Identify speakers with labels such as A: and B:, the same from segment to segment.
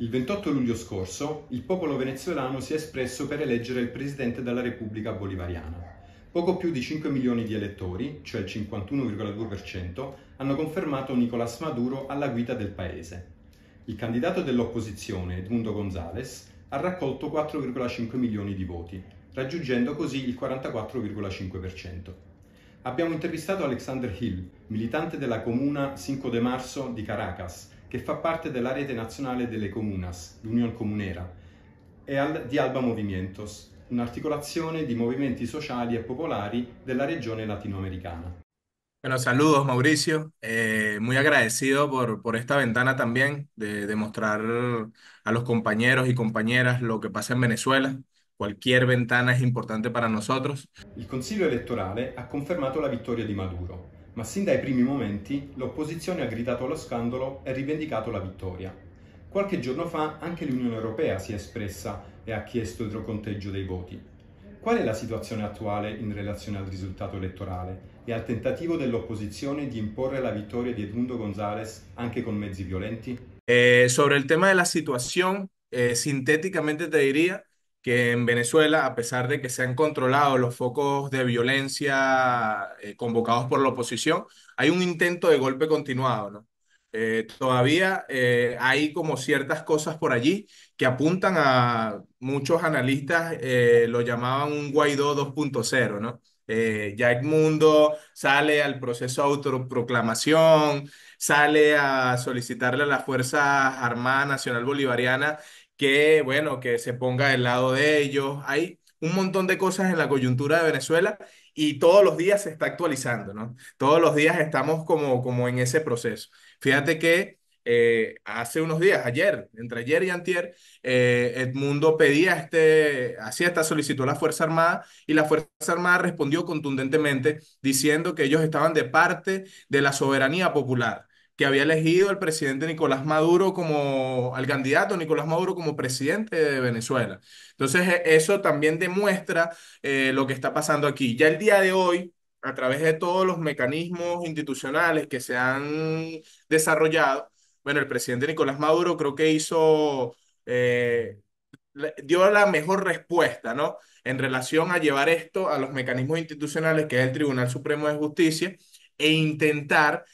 A: Il 28 luglio scorso il popolo venezuelano si è espresso per eleggere il presidente della Repubblica Bolivariana. Poco più di 5 milioni di elettori, cioè il 51,2%, hanno confermato Nicolás Maduro alla guida del paese. Il candidato dell'opposizione, Edmundo González, ha raccolto 4,5 milioni di voti, raggiungendo così il 44,5%. Abbiamo intervistato Alexander Hill, militante della comuna Cinco de marzo di Caracas, che fa parte della rete nazionale delle comunas, Unión Comunera, e di Alba Movimientos, un'articolazione di movimenti sociali e popolari della regione latinoamericana.
B: Bueno, saludos Mauricio, eh, muy agradecido por, por, esta ventana también de, de, mostrar a los compañeros y compañeras lo que pasa en Venezuela. Cualquier ventana es importante
A: para nosotros. El Consiglio Electoral ha confermato la victoria de Maduro ma sin dai primi momenti l'opposizione ha gridato allo scandalo e rivendicato la vittoria. Qualche giorno fa anche l'Unione Europea si è espressa e ha chiesto il conteggio dei voti. Qual è la situazione attuale in relazione al risultato elettorale e al tentativo dell'opposizione di imporre la vittoria di Edmundo González anche con mezzi violenti?
B: Eh, sobre il tema della situazione, situación, eh, sintéticamente te diría que en Venezuela, a pesar de que se han controlado los focos de violencia eh, convocados por la oposición, hay un intento de golpe continuado, ¿no? Eh, todavía eh, hay como ciertas cosas por allí que apuntan a muchos analistas, lo llamaban un Guaidó 2.0, ¿no? ya Mundo sale al proceso de autoproclamación, sale a solicitarle a la Fuerza Armada Nacional Bolivariana que, bueno, que se ponga del lado de ellos. Hay un montón de cosas en la coyuntura de Venezuela y todos los días se está actualizando, ¿no? Todos los días estamos como, como en ese proceso. Fíjate que eh, hace unos días, ayer, entre ayer y antier, eh, Edmundo pedía este, hacía esta solicitud a la Fuerza Armada y la Fuerza Armada respondió contundentemente diciendo que ellos estaban de parte de la soberanía popular que había elegido al presidente Nicolás Maduro como, al candidato Nicolás Maduro como presidente de Venezuela. Entonces, e, eso también demuestra eh, lo que está pasando aquí. Ya el día de hoy, a través de todos los mecanismos institucionales que se han desarrollado, bueno, el presidente Nicolás Maduro creo que hizo, eh, dio la mejor respuesta, ¿no? En relación a llevar esto a los mecanismos institucionales, que es el Tribunal Supremo de Justicia, e intentar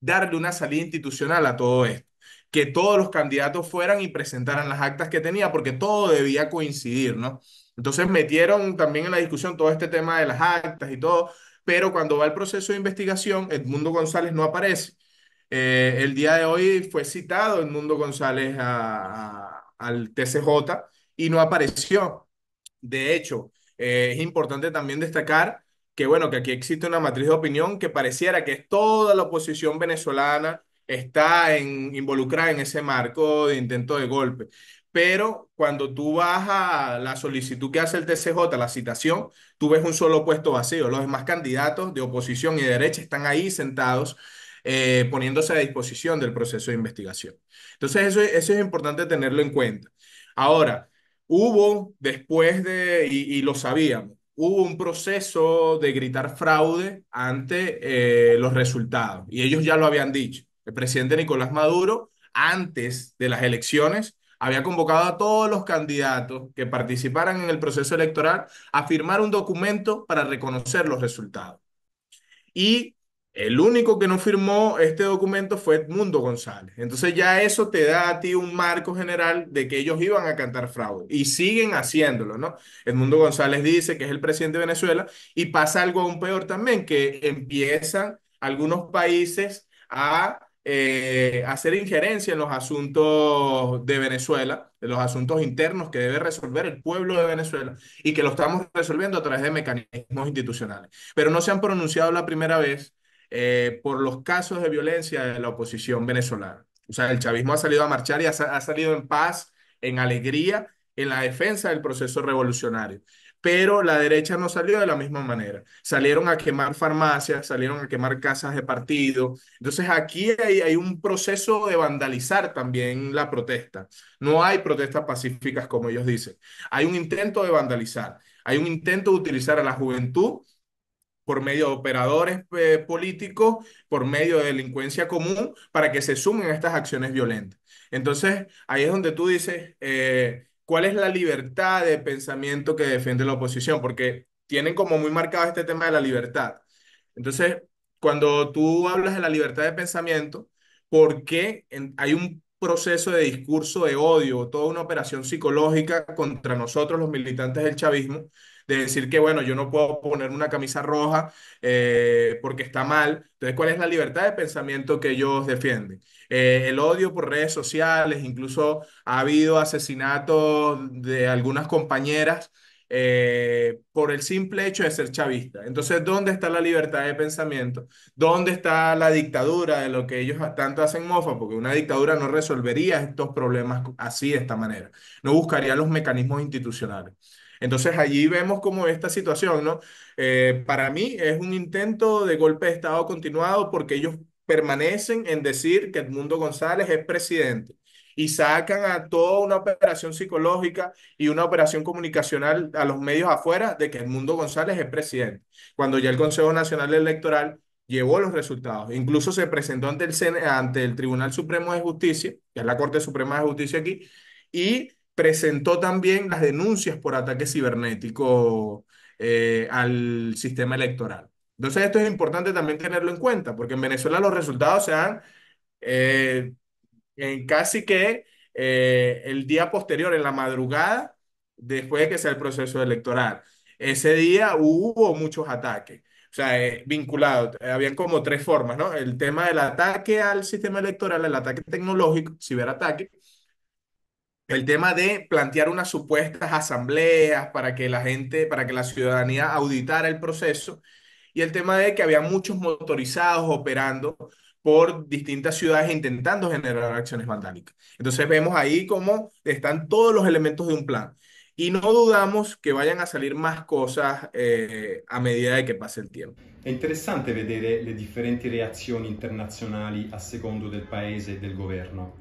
B: darle una salida institucional a todo esto que todos los candidatos fueran y presentaran las actas que tenía, porque todo debía coincidir, ¿no? Entonces metieron también en la discusión todo este tema de las actas y todo, pero cuando va el proceso de investigación, Edmundo González no aparece. Eh, el día de hoy fue citado Edmundo González al TCJ y no apareció. De hecho, eh, es importante también destacar que bueno, que aquí existe una matriz de opinión que pareciera que es toda la oposición venezolana está involucrada en ese marco de intento de golpe. Pero cuando tú vas a la solicitud que hace el TCJ, la citación, tú ves un solo puesto vacío. Los demás candidatos de oposición y derecha están ahí sentados eh, poniéndose a disposición del proceso de investigación. Entonces, eso, es importante tenerlo en cuenta. Ahora, hubo después de, y lo sabíamos, hubo un proceso de gritar fraude ante eh, los resultados. Y ellos ya lo habían dicho. El presidente Nicolás Maduro, antes de las elecciones, había convocado a todos los candidatos que participaran en el proceso electoral a firmar un documento para reconocer los resultados. Y el único que no firmó este documento fue Edmundo González. Entonces ya eso te da a ti un marco general de que ellos iban a cantar fraude y siguen haciéndolo, ¿no? Edmundo González dice que es el presidente de Venezuela y pasa algo aún peor también, que empiezan algunos países a eh, hacer injerencia en los asuntos de Venezuela, en los asuntos internos que debe resolver el pueblo de Venezuela y que lo estamos resolviendo a través de mecanismos institucionales. Pero no se han pronunciado la primera vez eh, por los casos de violencia de la oposición venezolana. O sea, el chavismo ha salido a marchar y ha, salido en paz, en alegría, en la defensa del proceso revolucionario pero la derecha no salió de la misma manera. Salieron a quemar farmacias, salieron a quemar casas de partido. Entonces aquí hay, un proceso de vandalizar también la protesta. No hay protestas pacíficas como ellos dicen. Hay un intento de vandalizar, hay un intento de utilizar a la juventud por medio de operadores eh, políticos, por medio de delincuencia común, para que se sumen a estas acciones violentas. Entonces, ahí es donde tú dices, eh, ¿cuál es la libertad de pensamiento que defiende la oposición? Porque tienen como muy marcado este tema de la libertad. Entonces, cuando tú hablas de la libertad de pensamiento, ¿por qué hay un proceso de discurso de odio, toda una operación psicológica contra nosotros los militantes del chavismo, de decir que, bueno, yo no puedo poner una camisa roja eh, porque está mal. Entonces, ¿cuál es la libertad de pensamiento que ellos defienden? Eh, el odio por redes sociales, incluso ha habido asesinatos de algunas compañeras. Eh, por el simple hecho de ser chavista. Entonces, ¿dónde está la libertad de pensamiento? ¿Dónde está la dictadura de lo que ellos tanto hacen mofa? Porque una dictadura no resolvería estos problemas así de esta manera, no buscaría los mecanismos institucionales. Entonces allí vemos como esta situación, ¿no? Eh, para mí es un intento de golpe de Estado continuado porque ellos permanecen en decir que Edmundo González es presidente y sacan a toda una operación psicológica y una operación comunicacional a los medios afuera de que Edmundo González es presidente, cuando ya el Consejo Nacional Electoral llevó los resultados. Incluso se presentó ante el, ante el Tribunal Supremo de Justicia, que es la Corte Suprema de Justicia aquí, y presentó también las denuncias por ataque cibernético eh, al sistema electoral. Entonces esto es importante también tenerlo en cuenta, porque en Venezuela los resultados se dan eh, en casi que eh, el día posterior, en la madrugada, después de que sea el proceso electoral. Ese día hubo muchos ataques, o sea, vinculados, habían como tres formas, ¿no? El tema del ataque al sistema electoral, el ataque tecnológico, ciberataque, el tema de plantear unas supuestas asambleas para que la gente, para que la ciudadanía auditara el proceso y el tema de que había muchos motorizados operando por distintas ciudades e intentando generar acciones vandálicas. Entonces vemos ahí cómo están todos los elementos de un plan. Y no dudamos que vayan a salir más cosas
A: eh, a medida de que pase el tiempo. Es interesante ver las diferentes reacciones internacionales a segundo del país y e del gobierno.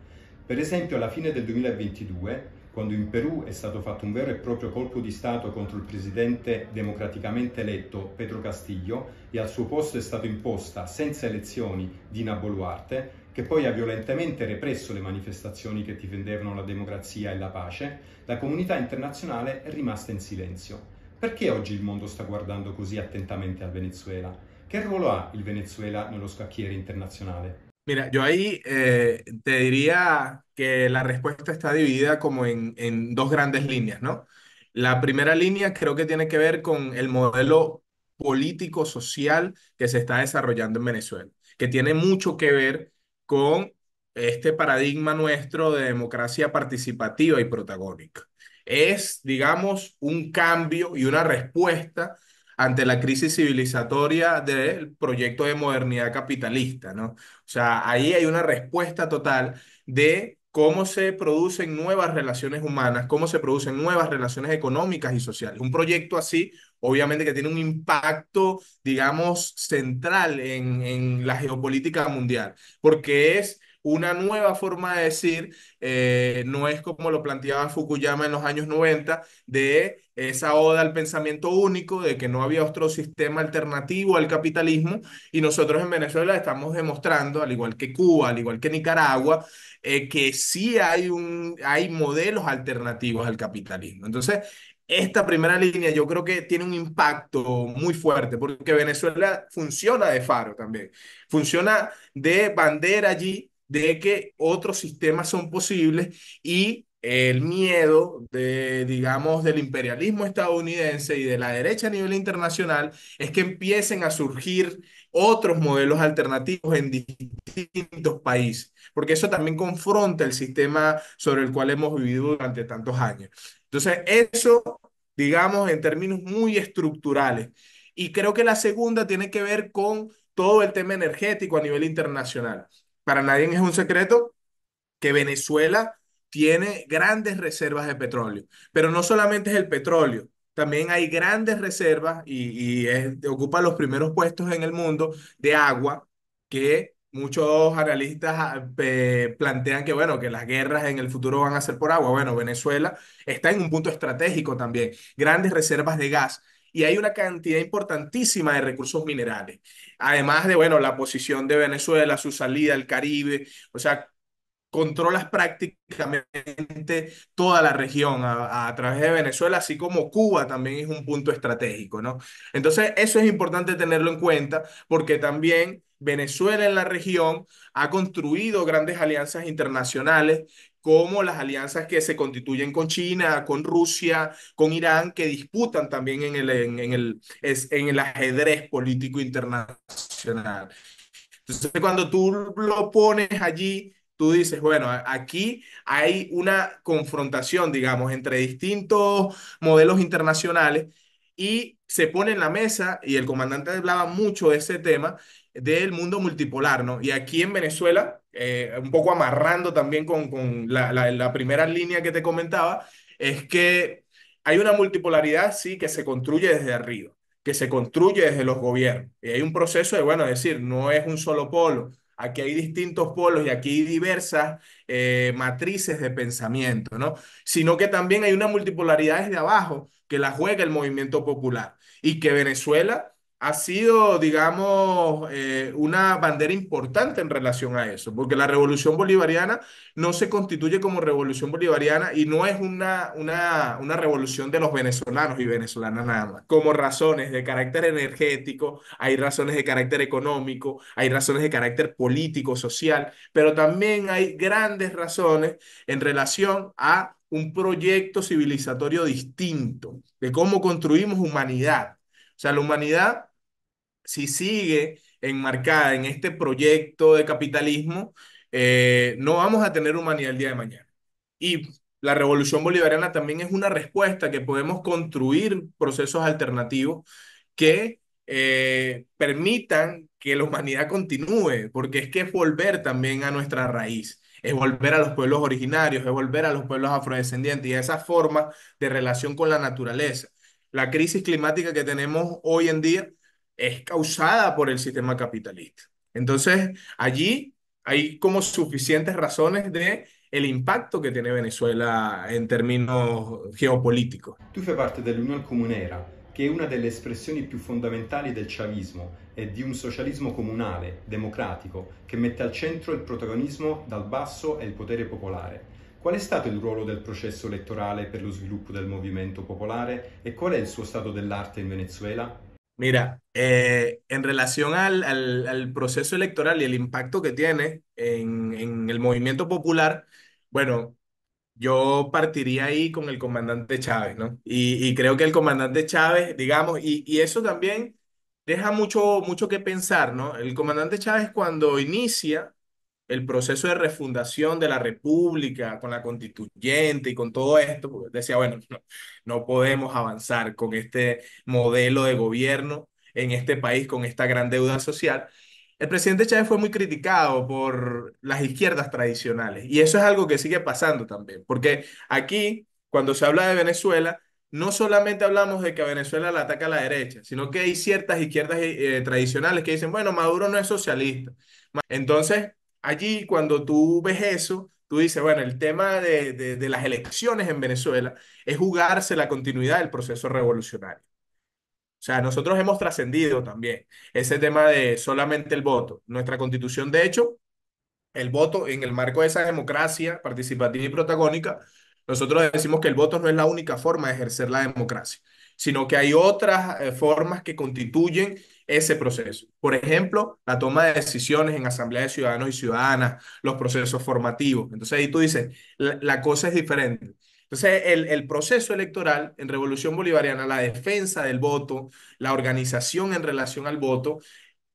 A: Per esempio alla fine del 2022, quando in Perù è stato fatto un vero e proprio colpo di Stato contro il presidente democraticamente eletto Pedro Castillo e al suo posto è stata imposta, senza elezioni, Dina Boluarte, che poi ha violentemente represso le manifestazioni che difendevano la democrazia e la pace, la comunità internazionale è rimasta in silenzio. Perché oggi il mondo sta guardando così attentamente al Venezuela? Che ruolo ha il Venezuela nello scacchiere internazionale?
B: Mira, yo ahí eh, te diría que la respuesta está dividida como en, en dos grandes líneas, ¿no? La primera línea creo que tiene que ver con el modelo político-social que se está desarrollando en Venezuela, que tiene mucho que ver con este paradigma nuestro de democracia participativa y protagónica. Es, digamos, un cambio y una respuesta ante la crisis civilizatoria del proyecto de modernidad capitalista, ¿no? O sea, ahí hay una respuesta total de cómo se producen nuevas relaciones humanas, cómo se producen nuevas relaciones económicas y sociales. Un proyecto así, obviamente que tiene un impacto, digamos, central en, en la geopolítica mundial, porque es una nueva forma de decir, eh, no es como lo planteaba Fukuyama en los años 90, de esa oda al pensamiento único, de que no había otro sistema alternativo al capitalismo, y nosotros en Venezuela estamos demostrando, al igual que Cuba, al igual que Nicaragua, eh, que sí hay, un, hay modelos alternativos al capitalismo. Entonces, esta primera línea yo creo que tiene un impacto muy fuerte, porque Venezuela funciona de faro también, funciona de bandera allí de que otros sistemas son posibles y el miedo de, digamos, del imperialismo estadounidense y de la derecha a nivel internacional es que empiecen a surgir otros modelos alternativos en distintos países, porque eso también confronta el sistema sobre el cual hemos vivido durante tantos años. Entonces, eso, digamos, en términos muy estructurales. Y creo que la segunda tiene que ver con todo el tema energético a nivel internacional para nadie es un secreto que Venezuela tiene grandes reservas de petróleo, pero no solamente es el petróleo, también hay grandes reservas y, y ocupa los primeros puestos en el mundo de agua que muchos analistas ah, plantean que, bueno, que las guerras en el futuro van a ser por agua. Bueno, Venezuela está en un punto estratégico también, grandes reservas de gas y hay una cantidad importantísima de recursos minerales. Además de, bueno, la posición de Venezuela, su salida al Caribe, o sea, controlas prácticamente toda la región a, través de Venezuela, así como Cuba también es un punto estratégico, ¿no? Entonces, eso es importante tenerlo en cuenta porque también Venezuela en la región ha construido grandes alianzas internacionales como las alianzas que se constituyen con China, con Rusia, con Irán, que disputan también en el, en, en el ajedrez político internacional. Entonces, cuando tú lo pones allí tú dices, bueno, aquí hay una confrontación, digamos, entre distintos modelos internacionales y se pone en la mesa, y el comandante hablaba mucho de ese tema, del mundo multipolar, ¿no? Y aquí en Venezuela, eh, un poco amarrando también con, la, primera línea que te comentaba, es que hay una multipolaridad, sí, que se construye desde arriba, que se construye desde los gobiernos. Y hay un proceso de, bueno, decir, no es un solo polo, Aquí hay distintos polos y aquí hay diversas eh, matrices de pensamiento, ¿no? Sino que también hay una multipolaridad desde abajo que la juega el movimiento popular y que Venezuela ha sido, digamos, eh, una bandera importante en relación a eso, porque la revolución bolivariana no se constituye como revolución bolivariana y no es una, una, una revolución de los venezolanos y venezolanas nada más. Como razones de carácter energético, hay razones de carácter económico, hay razones de carácter político, social, pero también hay grandes razones en relación a un proyecto civilizatorio distinto, de cómo construimos humanidad. O sea, la humanidad si sigue enmarcada en este proyecto de capitalismo, eh, no vamos a tener humanidad el día de mañana. Y la revolución bolivariana también es una respuesta que podemos construir procesos alternativos que eh, permitan que la humanidad continúe, porque es que es volver también a nuestra raíz, es volver a los pueblos originarios, es volver a los pueblos afrodescendientes y a esa forma de relación con la naturaleza. La crisis climática que tenemos hoy en día es causada por el sistema capitalista. Entonces, allí hay como suficientes razones de el impatto che tiene Venezuela
A: in termini geopolitici. Tu fai parte dell'Unione Comunera, che è una delle espressioni più fondamentali del chavismo e di un socialismo comunale, democratico, che mette al centro il protagonismo dal basso e il potere popolare. Qual è stato il ruolo del processo elettorale per lo sviluppo del movimento popolare e qual è il suo stato dell'arte in Venezuela? Mira, eh, en relación al, proceso electoral y el
B: impacto que tiene en, el movimiento popular, bueno, yo partiría ahí con el comandante Chávez, ¿no? Y, creo que el comandante Chávez, digamos, y, eso también deja mucho, mucho que pensar, ¿no? El comandante Chávez cuando inicia el proceso de refundación de la República con la constituyente y con todo esto, decía, bueno, no, podemos avanzar con este modelo de gobierno en este país, con esta gran deuda social. El presidente Chávez fue muy criticado por las izquierdas tradicionales y eso es algo que sigue pasando también, porque aquí, cuando se habla de Venezuela, no solamente hablamos de que a Venezuela la ataca a la derecha, sino que hay ciertas izquierdas eh, tradicionales que dicen, bueno, Maduro no es socialista. Entonces, allí cuando tú ves eso, tú dices, bueno, el tema de, las elecciones en Venezuela es jugarse la continuidad del proceso revolucionario. O sea, nosotros hemos trascendido también ese tema de solamente el voto. Nuestra constitución, de hecho, el voto en el marco de esa democracia participativa y protagónica, nosotros decimos que el voto no es la única forma de ejercer la democracia, sino que hay otras eh, formas que constituyen ese proceso. Por ejemplo, la toma de decisiones en asamblea de ciudadanos y ciudadanas, los procesos formativos. Entonces ahí tú dices, la, cosa es diferente. Entonces, el, proceso electoral en Revolución Bolivariana, la defensa del voto, la organización en relación al voto,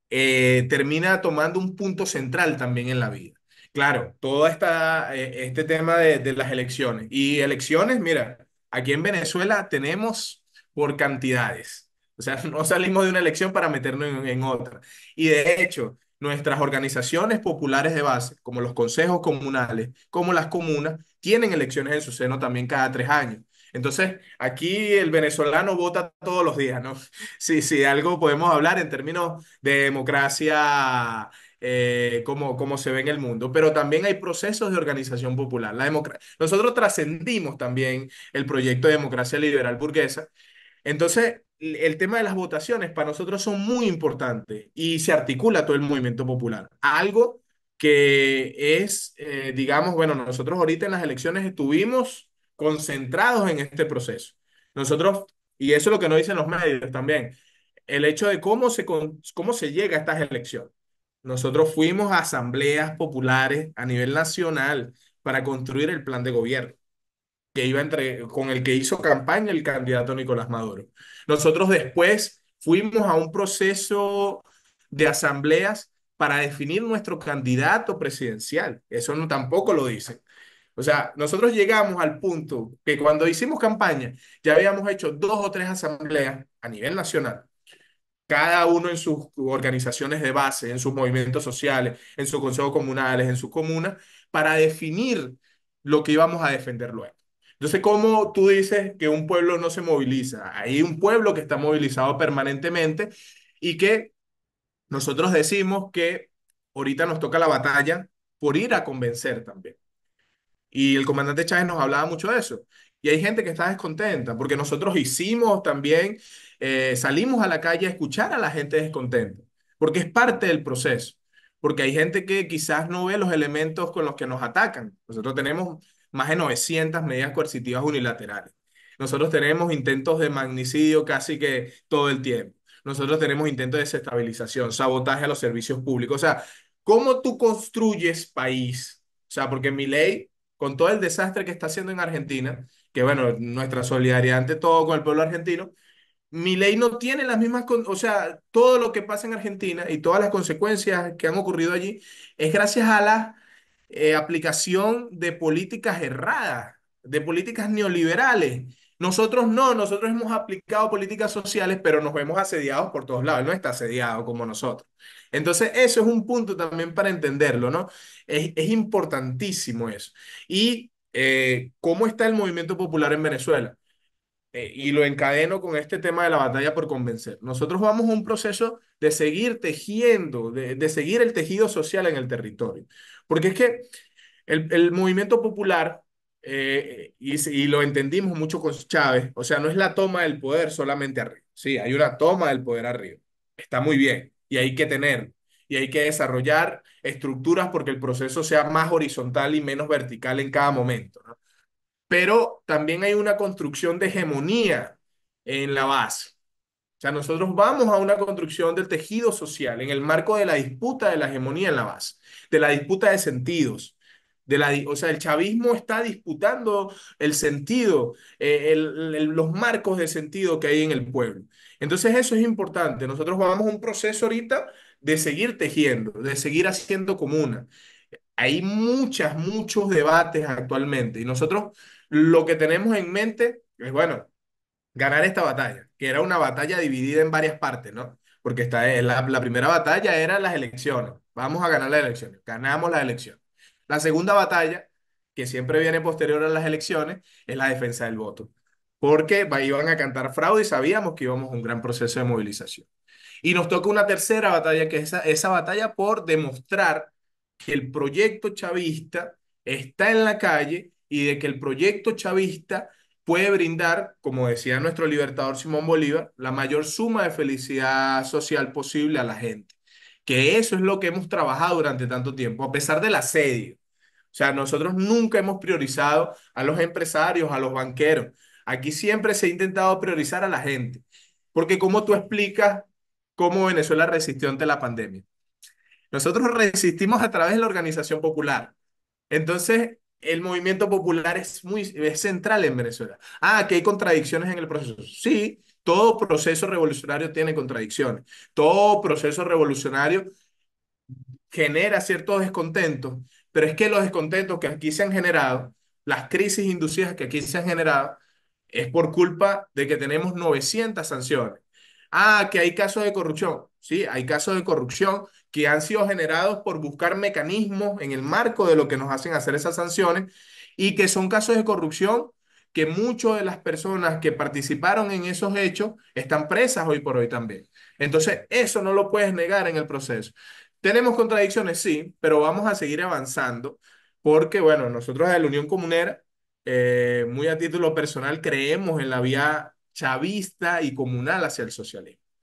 B: eh, termina tomando un punto central también en la vida. Claro, todo esta, eh, este tema de, de las elecciones. Y elecciones, mira, aquí en Venezuela tenemos por cantidades. O sea, no salimos de una elección para meternos en, otra. Y de hecho, nuestras organizaciones populares de base, como los consejos comunales, como las comunas, tienen elecciones en su seno también cada tres años. Entonces, aquí el venezolano vota todos los días, ¿no? sí, sí, algo podemos hablar en términos de democracia eh, como, como, se ve en el mundo, pero también hay procesos de organización popular. La Nosotros trascendimos también el proyecto de democracia liberal burguesa. Entonces, el tema de las votaciones para nosotros son muy importantes y se articula todo el movimiento popular. Algo que es, eh, digamos, bueno, nosotros ahorita en las elecciones estuvimos concentrados en este proceso. Nosotros, y eso es lo que nos dicen los medios también, el hecho de cómo se, cómo se llega a estas elecciones. Nosotros fuimos a asambleas populares a nivel nacional para construir el plan de gobierno iba entre, con el que hizo campaña el candidato Nicolás Maduro. Nosotros después fuimos a un proceso de asambleas para definir nuestro candidato presidencial. Eso no, tampoco lo dicen. O sea, nosotros llegamos al punto que cuando hicimos campaña ya habíamos hecho dos o tres asambleas a nivel nacional, cada uno en sus organizaciones de base, en sus movimientos sociales, en sus consejos comunales, en sus comunas, para definir lo que íbamos a defender luego. Entonces, ¿cómo tú dices que un pueblo no se moviliza? Hay un pueblo que está movilizado permanentemente y que nosotros decimos que ahorita nos toca la batalla por ir a convencer también. Y el comandante Chávez nos hablaba mucho de eso. Y hay gente que está descontenta, porque nosotros hicimos también, eh, salimos a la calle a escuchar a la gente descontenta, porque es parte del proceso, porque hay gente que quizás no ve los elementos con los que nos atacan. Nosotros tenemos más de 900 medidas coercitivas unilaterales. Nosotros tenemos intentos de magnicidio casi que todo el tiempo. Nosotros tenemos intentos de desestabilización, sabotaje a los servicios públicos. O sea, ¿cómo tú construyes país? O sea, porque mi ley, con todo el desastre que está haciendo en Argentina, que bueno, nuestra solidaridad ante todo con el pueblo argentino, mi ley no tiene las mismas, o sea, todo lo que pasa en Argentina y todas las consecuencias que han ocurrido allí es gracias a las eh, aplicación de políticas erradas, de políticas neoliberales. Nosotros no, nosotros hemos aplicado políticas sociales, pero nos vemos asediados por todos lados. no está asediado como nosotros. Entonces, eso es un punto también para entenderlo, ¿no? Es, importantísimo eso. ¿Y eh, cómo está el movimiento popular en Venezuela? Eh, y lo encadeno con este tema de la batalla por convencer. Nosotros vamos a un proceso de seguir tejiendo, de, seguir el tejido social en el territorio. Porque es que el, movimiento popular, eh, y, lo entendimos mucho con Chávez, o sea, no es la toma del poder solamente arriba. Sí, hay una toma del poder arriba. Está muy bien y hay que tener y hay que desarrollar estructuras porque el proceso sea más horizontal y menos vertical en cada momento. Pero también hay una construcción de hegemonía en la base. O sea, nosotros vamos a una construcción del tejido social en el marco de la disputa de la hegemonía en la base, de la disputa de sentidos. De la, o sea, el chavismo está disputando el sentido, eh, los marcos de sentido que hay en el pueblo. Entonces eso es importante. Nosotros vamos a un proceso ahorita de seguir tejiendo, de seguir haciendo comuna hay muchas, muchos debates actualmente y nosotros lo que tenemos en mente es, bueno, ganar esta batalla, que era una batalla dividida en varias partes, ¿no? Porque la, la primera batalla era las elecciones, vamos a ganar las elecciones, ganamos las elecciones. La segunda batalla, que siempre viene posterior a las elecciones, es la defensa del voto, porque iban a cantar fraude y sabíamos que íbamos a un gran proceso de movilización. Y nos toca una tercera batalla, que es esa, esa batalla por demostrar que el proyecto chavista está en la calle y de que el proyecto chavista puede brindar, como decía nuestro libertador Simón Bolívar, la mayor suma de felicidad social posible a la gente. Que eso es lo que hemos trabajado durante tanto tiempo, a pesar del asedio. O sea, nosotros nunca hemos priorizado a los empresarios, a los banqueros. Aquí siempre se ha intentado priorizar a la gente. Porque ¿cómo tú explicas cómo Venezuela resistió ante la pandemia. Nosotros resistimos a través de la organización popular. Entonces, el movimiento popular es muy central en Venezuela. Ah, que hay contradicciones en el proceso. Sí, todo proceso revolucionario tiene contradicciones. Todo proceso revolucionario genera ciertos descontentos, pero es que los descontentos que aquí se han generado, las crisis inducidas que aquí se han generado, es por culpa de que tenemos 900 sanciones. Ah, que hay casos de corrupción. Sí, hay casos de corrupción que han sido generados por buscar mecanismos en el marco de lo que nos hacen hacer esas sanciones y que son casos de corrupción que muchas de las personas que participaron en esos hechos están presas hoy por hoy también. Entonces, eso no lo puedes negar en el proceso. Tenemos contradicciones, sí, pero vamos a seguir avanzando porque, bueno, nosotros de la Unión Comunera, eh, muy a título personal, creemos en la vía chavista y comunal hacia el socialismo.